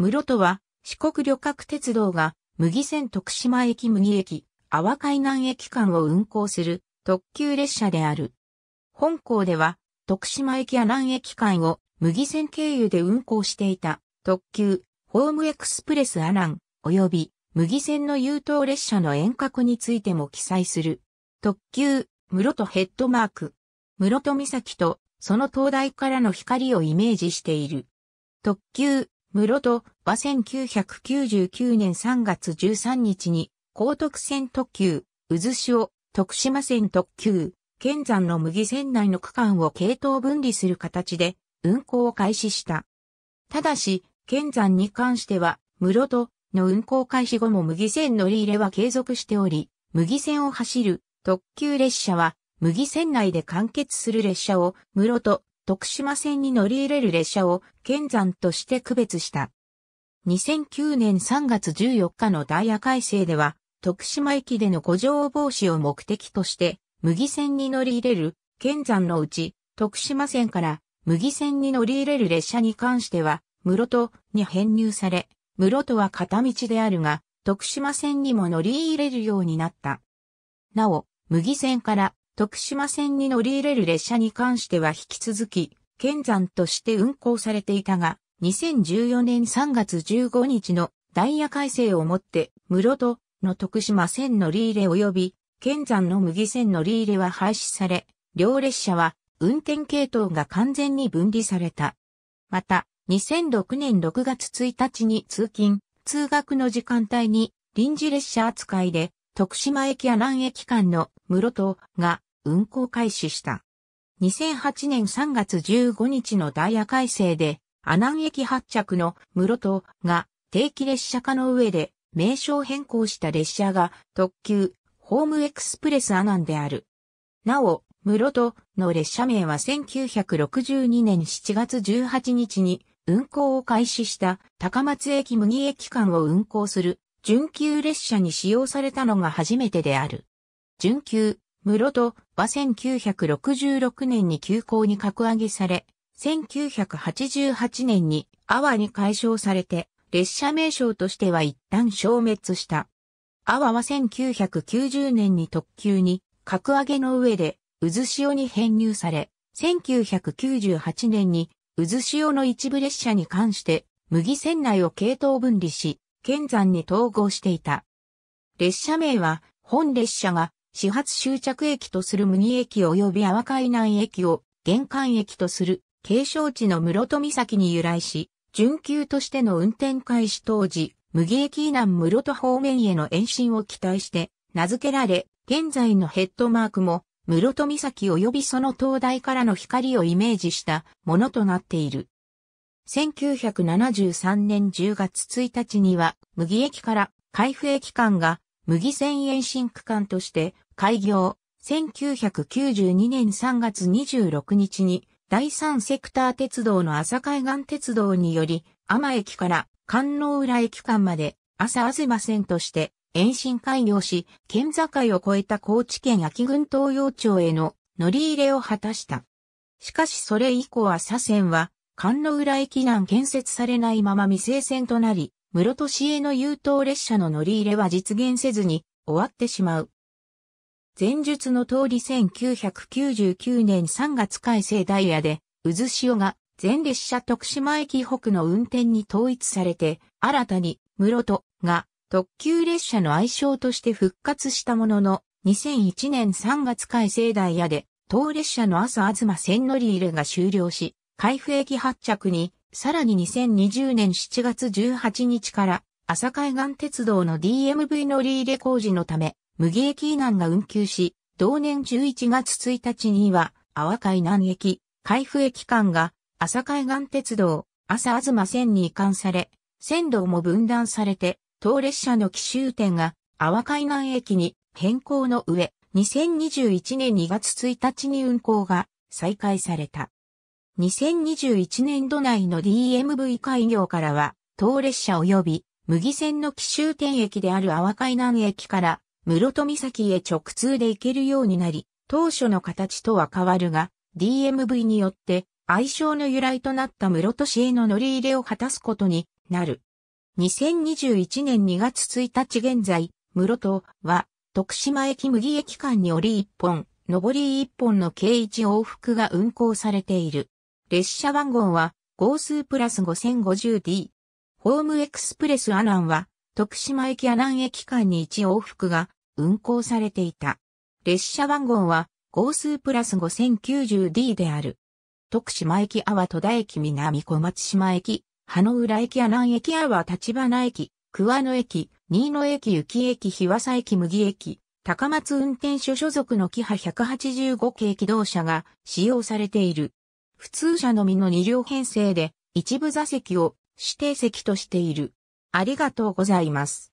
室戸は四国旅客鉄道が麦線徳島駅麦駅、阿波海南駅間を運行する特急列車である。本校では徳島駅や南駅間を麦線経由で運行していた特急ホームエクスプレスアラン及び麦線の優等列車の遠隔についても記載する特急室戸ヘッドマーク室戸岬とその灯台からの光をイメージしている特急室戸は1999年3月13日に、高徳線特急、渦潮、徳島線特急、県山の麦線内の区間を系統分離する形で、運行を開始した。ただし、県山に関しては、室戸の運行開始後も麦線乗り入れは継続しており、麦線を走る特急列車は、麦線内で完結する列車を室戸徳島線に乗り入れる列車を県山として区別した。2009年3月14日のダイヤ改正では、徳島駅での誤乗防止を目的として、麦線に乗り入れる、県山のうち、徳島線から麦線に乗り入れる列車に関しては、室戸に編入され、室戸は片道であるが、徳島線にも乗り入れるようになった。なお、麦線から徳島線に乗り入れる列車に関しては引き続き、県山として運行されていたが、2014年3月15日のダイヤ改正をもって、室戸の徳島線乗り入れ及び、県山の麦線乗り入れは廃止され、両列車は運転系統が完全に分離された。また、2006年6月1日に通勤、通学の時間帯に臨時列車扱いで、徳島駅や南駅間の室戸が運行開始した。2008年3月15日のダイヤ改正で、阿南駅発着の室戸が定期列車化の上で名称変更した列車が特急ホームエクスプレス阿南である。なお、室戸の列車名は1962年7月18日に運行を開始した高松駅麦駅間を運行する準急列車に使用されたのが初めてである。準急室戸は1966年に休校に格上げされ、1988年に阿波に解消されて、列車名称としては一旦消滅した。阿波は1990年に特急に格上げの上で渦潮に編入され、1998年に渦潮の一部列車に関して麦船内を系統分離し、剣山に統合していた。列車名は本列車が始発終着駅とする麦駅及び阿波海南駅を玄関駅とする景勝地の室戸岬に由来し、準急としての運転開始当時、麦駅以南室戸方面への延伸を期待して名付けられ、現在のヘッドマークも室戸岬及びその灯台からの光をイメージしたものとなっている。1973年10月1日には、麦駅から海部駅間が麦線延伸区間として開業、1992年3月26日に第三セクター鉄道の朝海岸鉄道により、天駅から観音浦駅間まで朝あずま線として延伸開業し、県境を越えた高知県秋郡東洋町への乗り入れを果たした。しかしそれ以降は左線は、関音浦駅南建設されないまま未成線となり、室戸市への優等列車の乗り入れは実現せずに終わってしまう。前述の通り1999年3月改正ダイヤで、渦潮が全列車徳島駅北の運転に統一されて、新たに室戸が特急列車の愛称として復活したものの、2001年3月改正ダイヤで、当列車の朝東線乗り入れが終了し、海部駅発着にさらに2020年7月18日から朝海岸鉄道の DMV 乗り入れ工事のため、麦駅以南が運休し、同年11月1日には、阿波海南駅、海部駅間が、朝海岸鉄道、朝東線に移管され、線路も分断されて、当列車の奇襲点が、阿波海南駅に変更の上、2021年2月1日に運行が再開された。2021年度内の DMV 開業からは、当列車及び、麦線の奇襲点駅である阿波海南駅から、室戸岬へ直通で行けるようになり、当初の形とは変わるが、DMV によって、愛称の由来となった室戸市への乗り入れを果たすことになる。2021年2月1日現在、室戸は、徳島駅麦駅間に折り1本、上り1本の計1往復が運行されている。列車番号は、号数プラス 5050D。ホームエクスプレスアナンは、徳島駅阿南駅間に1往復が運行されていた。列車番号は、号数プラス 5090D である。徳島駅阿波戸田駅南小松島駅、羽の浦駅阿南駅阿波立花駅、桑野駅、新野駅雪駅日和佐駅麦駅、高松運転所所属のキハ185系機動車が使用されている。普通車のみの2両編成で、一部座席を指定席としている。ありがとうございます。